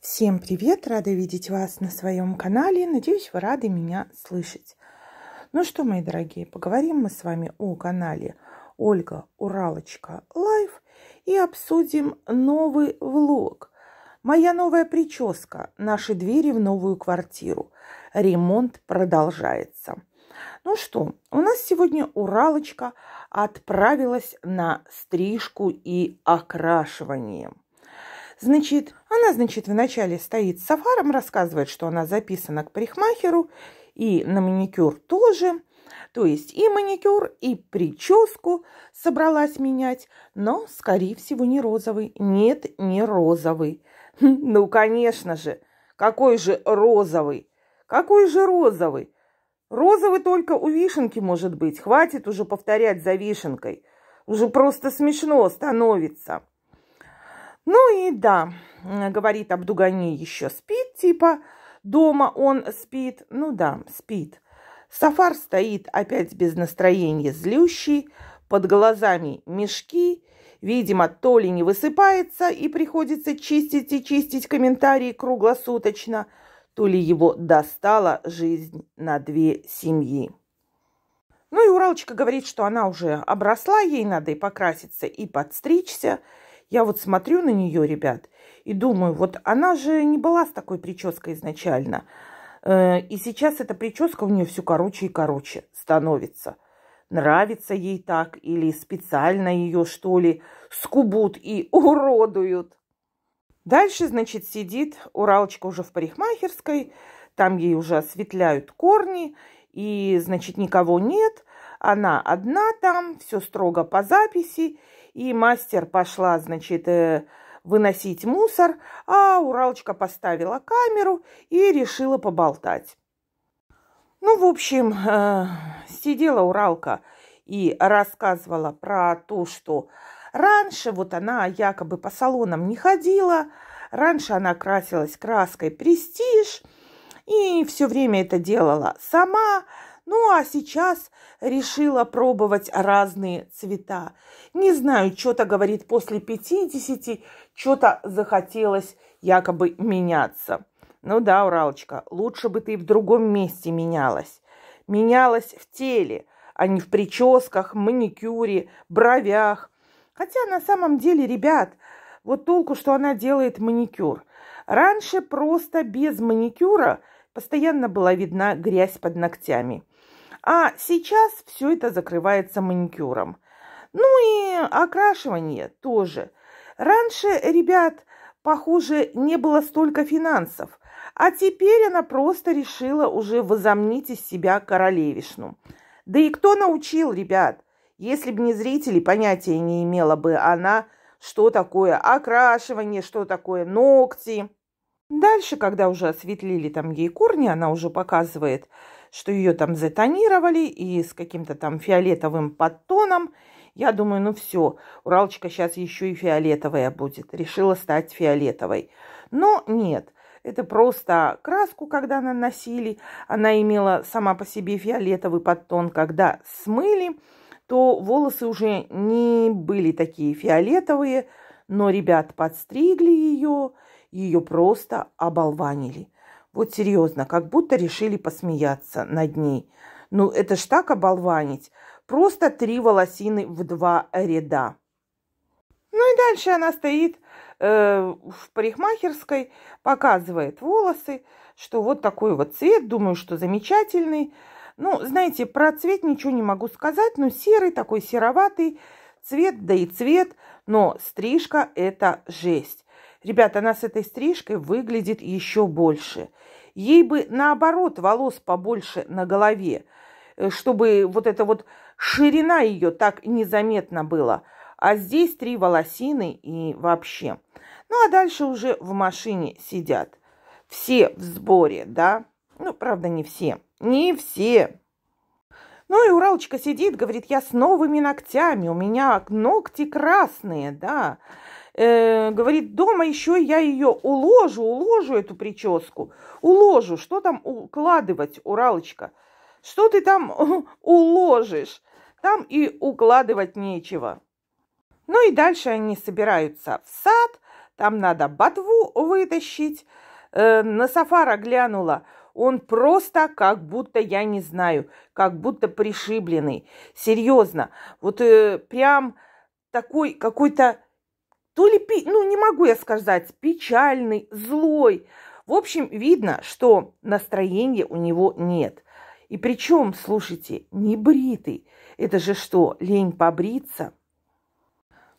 Всем привет! Рада видеть вас на своем канале. Надеюсь, вы рады меня слышать. Ну что, мои дорогие, поговорим мы с вами о канале Ольга Уралочка Лайф и обсудим новый влог. Моя новая прическа. Наши двери в новую квартиру. Ремонт продолжается. Ну что, у нас сегодня Уралочка отправилась на стрижку и окрашивание. Значит, она, значит, вначале стоит с Сафаром, рассказывает, что она записана к парикмахеру, и на маникюр тоже. То есть и маникюр, и прическу собралась менять, но, скорее всего, не розовый. Нет, не розовый. Хм, ну, конечно же, какой же розовый? Какой же розовый? Розовый только у вишенки может быть. Хватит уже повторять за вишенкой. Уже просто смешно становится. Ну и да, говорит Абдугани еще спит, типа дома он спит. Ну да, спит. Сафар стоит опять без настроения, злющий, под глазами мешки, видимо, то ли не высыпается и приходится чистить и чистить комментарии круглосуточно, то ли его достала жизнь на две семьи. Ну и Уралочка говорит, что она уже обросла, ей надо и покраситься, и подстричься – я вот смотрю на нее, ребят, и думаю, вот она же не была с такой прической изначально. Э, и сейчас эта прическа у нее все короче и короче становится. Нравится ей так или специально ее, что ли, скубут и уродуют. Дальше, значит, сидит Уралочка уже в парикмахерской, там ей уже осветляют корни, и, значит, никого нет, она одна там, все строго по записи, и мастер пошла, значит, э, выносить мусор, а Уралочка поставила камеру и решила поболтать. Ну, в общем, э, сидела Уралка и рассказывала про то, что раньше вот она якобы по салонам не ходила, раньше она красилась краской «Престиж», и все время это делала сама, ну а сейчас решила пробовать разные цвета. Не знаю, что-то говорит после 50, что-то захотелось якобы меняться. Ну да, Уралочка, лучше бы ты в другом месте менялась. Менялась в теле, а не в прическах, маникюре, бровях. Хотя на самом деле, ребят, вот толку, что она делает маникюр. Раньше просто без маникюра постоянно была видна грязь под ногтями. А сейчас все это закрывается маникюром. Ну и окрашивание тоже. Раньше, ребят, похоже, не было столько финансов, а теперь она просто решила уже возомнить из себя королевишну. Да и кто научил, ребят? Если бы не зрители, понятия не имела бы она, что такое окрашивание, что такое ногти. Дальше, когда уже осветлили там ей корни, она уже показывает – что ее там затонировали и с каким-то там фиолетовым подтоном. Я думаю, ну все, Уралочка сейчас еще и фиолетовая будет. Решила стать фиолетовой. Но нет, это просто краску, когда наносили, она имела сама по себе фиолетовый подтон. Когда смыли, то волосы уже не были такие фиолетовые, но ребят подстригли ее, ее просто оболванили. Вот серьезно, как будто решили посмеяться над ней. Ну, это ж так оболванить. Просто три волосины в два ряда. Ну и дальше она стоит э, в парикмахерской, показывает волосы, что вот такой вот цвет, думаю, что замечательный. Ну, знаете, про цвет ничего не могу сказать, но серый, такой сероватый цвет, да и цвет, но стрижка – это жесть. Ребята, она с этой стрижкой выглядит еще больше. Ей бы, наоборот, волос побольше на голове, э, чтобы вот эта вот ширина ее так незаметно была. А здесь три волосины и вообще. Ну, а дальше уже в машине сидят. Все в сборе, да? Ну, правда, не все. Не все. Ну и Уралочка сидит, говорит, я с новыми ногтями, у меня ногти красные, да. Э, говорит, дома еще я ее уложу, уложу эту прическу, уложу. Что там укладывать, Уралочка? Что ты там уложишь? Там и укладывать нечего. Ну и дальше они собираются в сад, там надо ботву вытащить. Э, на Сафара глянула, он просто как будто, я не знаю, как будто пришибленный. Серьезно, вот э, прям такой какой-то то ли, ну, не могу я сказать, печальный, злой. В общем, видно, что настроения у него нет. И причем, слушайте, не бритый. Это же что, лень побриться?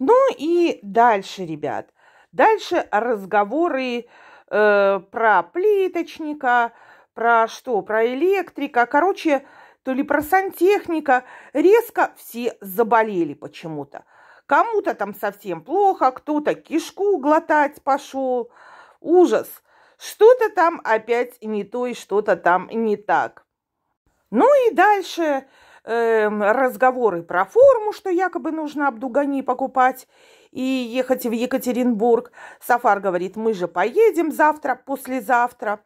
Ну и дальше, ребят. Дальше разговоры э, про плиточника, про что, про электрика. Короче, то ли про сантехника. Резко все заболели почему-то. Кому-то там совсем плохо, кто-то кишку глотать пошел. Ужас. Что-то там опять не то и что-то там не так. Ну и дальше э, разговоры про форму, что якобы нужно Абдугани покупать и ехать в Екатеринбург. Сафар говорит, мы же поедем завтра, послезавтра.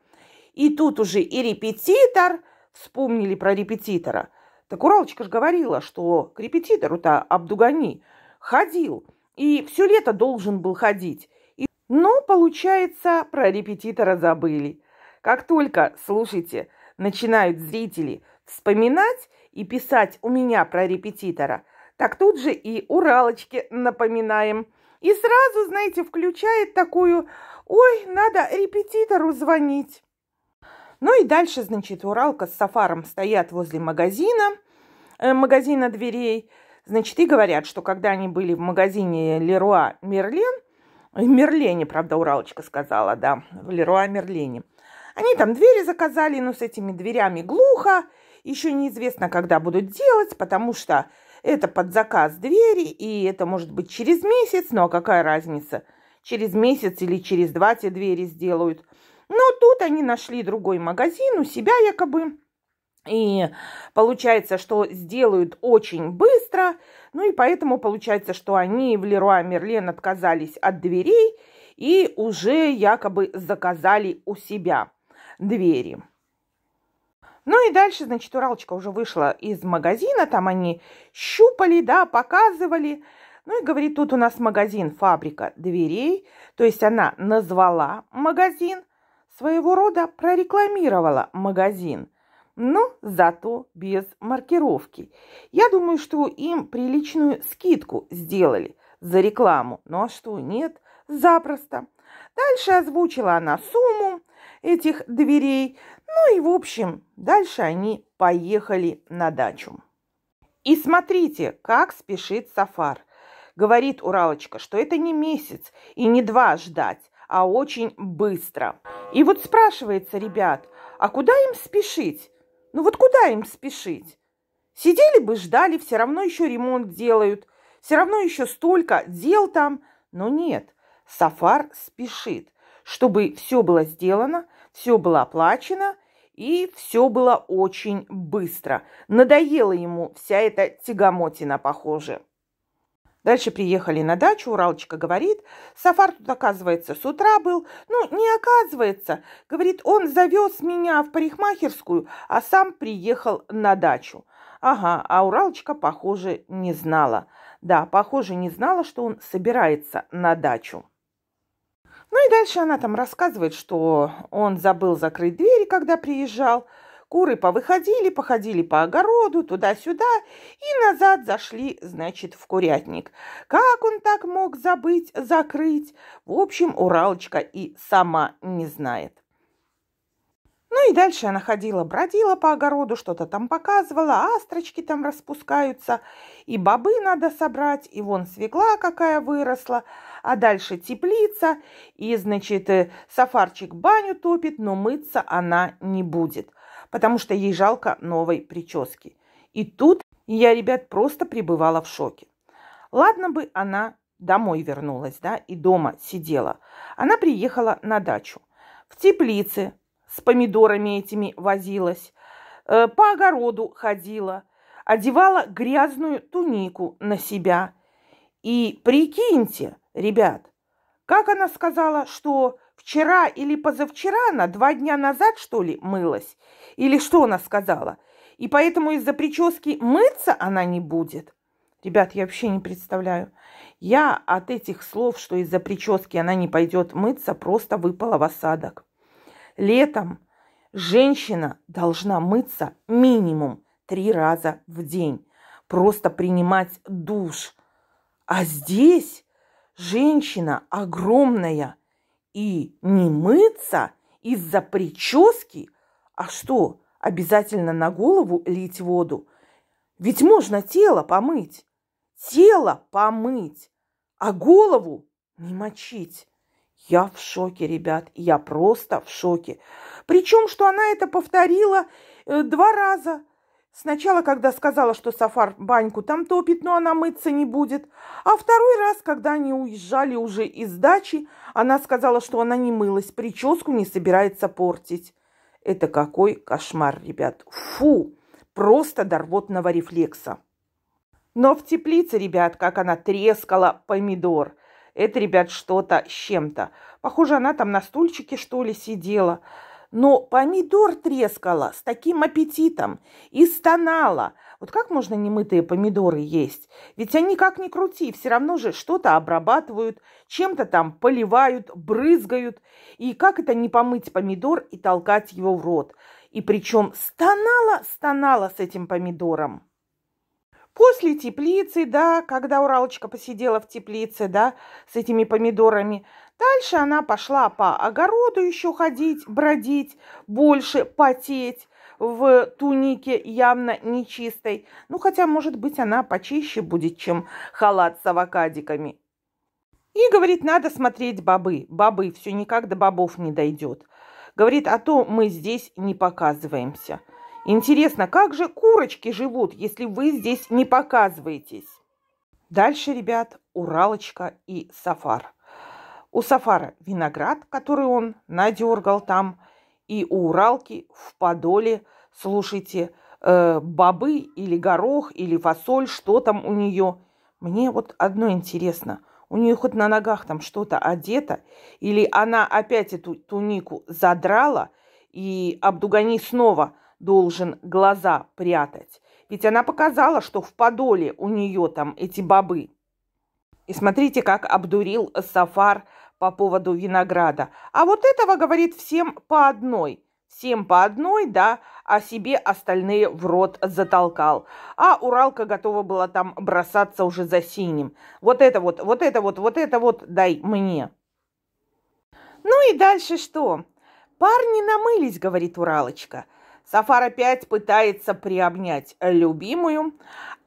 И тут уже и репетитор, вспомнили про репетитора. Так Уралочка же говорила, что к репетитору-то Абдугани – Ходил. И все лето должен был ходить. И... Но, получается, про репетитора забыли. Как только, слушайте, начинают зрители вспоминать и писать у меня про репетитора, так тут же и уралочки напоминаем. И сразу, знаете, включает такую «Ой, надо репетитору звонить». Ну и дальше, значит, Уралка с Сафаром стоят возле магазина, э, магазина дверей – Значит, и говорят, что когда они были в магазине Леруа Мерлен, э, Мерлене, правда, Уралочка сказала, да, в Леруа Мерлене, они там двери заказали, но с этими дверями глухо, еще неизвестно, когда будут делать, потому что это под заказ двери, и это может быть через месяц, ну а какая разница, через месяц или через два те двери сделают. Но тут они нашли другой магазин у себя якобы, и получается, что сделают очень быстро. Ну и поэтому получается, что они в Леруа Мерлен отказались от дверей и уже якобы заказали у себя двери. Ну и дальше, значит, Уралочка уже вышла из магазина, там они щупали, да, показывали. Ну и говорит, тут у нас магазин «Фабрика дверей», то есть она назвала магазин, своего рода прорекламировала магазин – но зато без маркировки. Я думаю, что им приличную скидку сделали за рекламу. Ну а что, нет, запросто. Дальше озвучила она сумму этих дверей. Ну и в общем, дальше они поехали на дачу. И смотрите, как спешит Сафар. Говорит Уралочка, что это не месяц и не два ждать, а очень быстро. И вот спрашивается, ребят, а куда им спешить? Ну вот куда им спешить? Сидели бы, ждали, все равно еще ремонт делают, все равно еще столько дел там. Но нет, Сафар спешит, чтобы все было сделано, все было оплачено и все было очень быстро. Надоело ему вся эта тягомотина, похоже. Дальше приехали на дачу, Уралочка говорит, Сафар тут, оказывается, с утра был. Ну, не оказывается. Говорит, он завез меня в парикмахерскую, а сам приехал на дачу. Ага, а Уралочка, похоже, не знала. Да, похоже, не знала, что он собирается на дачу. Ну и дальше она там рассказывает, что он забыл закрыть двери, когда приезжал, Куры повыходили, походили по огороду, туда-сюда, и назад зашли, значит, в курятник. Как он так мог забыть, закрыть? В общем, Уралочка и сама не знает. Ну и дальше она ходила, бродила по огороду, что-то там показывала, астрочки там распускаются, и бобы надо собрать, и вон свекла какая выросла, а дальше теплица, и, значит, э, сафарчик баню топит, но мыться она не будет потому что ей жалко новой прически. И тут я, ребят, просто пребывала в шоке. Ладно бы она домой вернулась, да, и дома сидела. Она приехала на дачу. В теплице с помидорами этими возилась, э, по огороду ходила, одевала грязную тунику на себя. И прикиньте, ребят, как она сказала, что Вчера или позавчера она два дня назад, что ли, мылась? Или что она сказала? И поэтому из-за прически мыться она не будет? Ребят, я вообще не представляю. Я от этих слов, что из-за прически она не пойдет мыться, просто выпала в осадок. Летом женщина должна мыться минимум три раза в день, просто принимать душ. А здесь женщина огромная, и не мыться из-за прически? А что, обязательно на голову лить воду? Ведь можно тело помыть, тело помыть, а голову не мочить. Я в шоке, ребят, я просто в шоке. Причем, что она это повторила э, два раза. Сначала, когда сказала, что Сафар баньку там топит, но она мыться не будет. А второй раз, когда они уезжали уже из дачи, она сказала, что она не мылась, прическу не собирается портить. Это какой кошмар, ребят. Фу! Просто до рвотного рефлекса. Но в теплице, ребят, как она трескала помидор. Это, ребят, что-то с чем-то. Похоже, она там на стульчике, что ли, сидела но помидор трескала с таким аппетитом и стонала. Вот как можно немытые помидоры есть? Ведь они как ни крути, все равно же что-то обрабатывают, чем-то там поливают, брызгают. И как это не помыть помидор и толкать его в рот? И причем стонала, стонала с этим помидором. После теплицы, да, когда Уралочка посидела в теплице, да, с этими помидорами, Дальше она пошла по огороду еще ходить, бродить, больше потеть в тунике явно нечистой. Ну, хотя, может быть, она почище будет, чем халат с авокадиками. И говорит, надо смотреть бобы. Бобы, все никак до бобов не дойдет. Говорит, а то мы здесь не показываемся. Интересно, как же курочки живут, если вы здесь не показываетесь? Дальше, ребят, Уралочка и Сафар. У Сафара виноград, который он надергал там, и у Уралки в Подоле, слушайте, э, бобы или горох, или фасоль, что там у нее. Мне вот одно интересно, у нее хоть на ногах там что-то одето, или она опять эту тунику задрала, и Абдугани снова должен глаза прятать. Ведь она показала, что в Подоле у нее там эти бобы. И смотрите, как обдурил Сафар – по поводу винограда. А вот этого говорит всем по одной. Всем по одной, да, а себе остальные в рот затолкал. А Уралка готова была там бросаться уже за синим. Вот это вот, вот это вот, вот это вот дай мне. Ну и дальше что? Парни намылись, говорит Уралочка. Сафар опять пытается приобнять любимую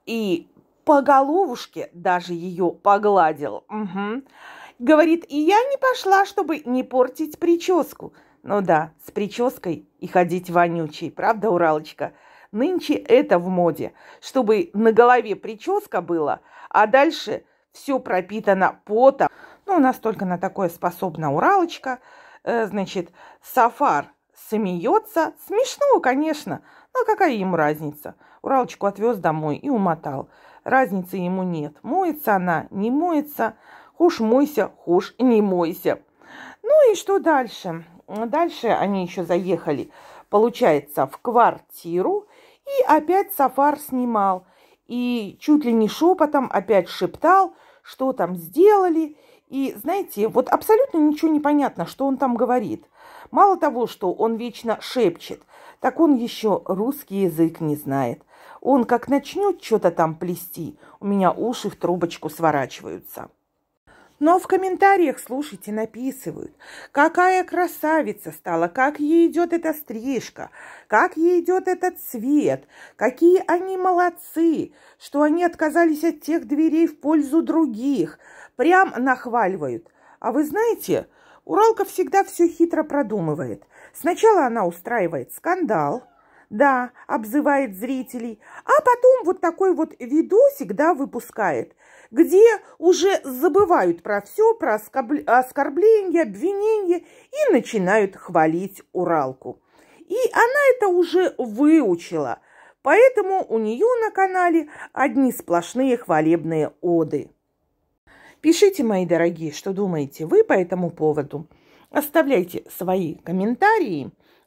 и по головушке даже ее погладил. Угу. Говорит, и я не пошла, чтобы не портить прическу. Ну да, с прической и ходить вонючей, правда, Уралочка? Нынче это в моде, чтобы на голове прическа была, а дальше все пропитано потом. Ну, настолько на такое способна Уралочка. Э, значит, Сафар смеется. Смешно, конечно, но какая ему разница? Уралочку отвез домой и умотал. Разницы ему нет. Моется она, не моется – Хошь мойся, хошь не мойся. Ну и что дальше? Дальше они еще заехали, получается, в квартиру. И опять Сафар снимал. И чуть ли не шепотом опять шептал, что там сделали. И, знаете, вот абсолютно ничего не понятно, что он там говорит. Мало того, что он вечно шепчет, так он еще русский язык не знает. Он как начнет что-то там плести, у меня уши в трубочку сворачиваются. Но в комментариях, слушайте, написывают, какая красавица стала, как ей идет эта стрижка, как ей идет этот цвет, какие они молодцы, что они отказались от тех дверей в пользу других. Прям нахваливают. А вы знаете, Уралка всегда все хитро продумывает. Сначала она устраивает скандал, да, обзывает зрителей, а потом вот такой вот видосик, да, выпускает, где уже забывают про все, про оскорбления, обвинения и начинают хвалить Уралку. И она это уже выучила, поэтому у нее на канале одни сплошные хвалебные оды. Пишите, мои дорогие, что думаете вы по этому поводу. Оставляйте свои комментарии –